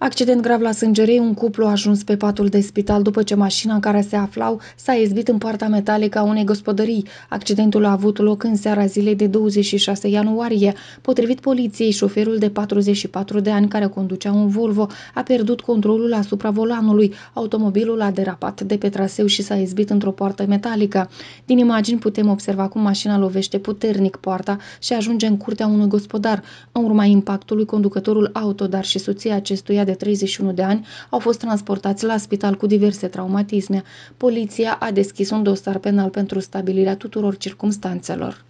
Accident grav la Sângerei, un cuplu a ajuns pe patul de spital după ce mașina în care se aflau s-a izbit în partea metalică a unei gospodării. Accidentul a avut loc în seara zilei de 26 ianuarie. Potrivit poliției, șoferul de 44 de ani care conducea un Volvo a pierdut controlul asupra volanului. Automobilul a derapat de pe traseu și s-a izbit într-o poartă metalică. Din imagini putem observa cum mașina lovește puternic poarta și ajunge în curtea unui gospodar. În urma impactului, conducătorul auto, dar și soția acestuia de 31 de ani au fost transportați la spital cu diverse traumatisme. Poliția a deschis un dosar penal pentru stabilirea tuturor circumstanțelor.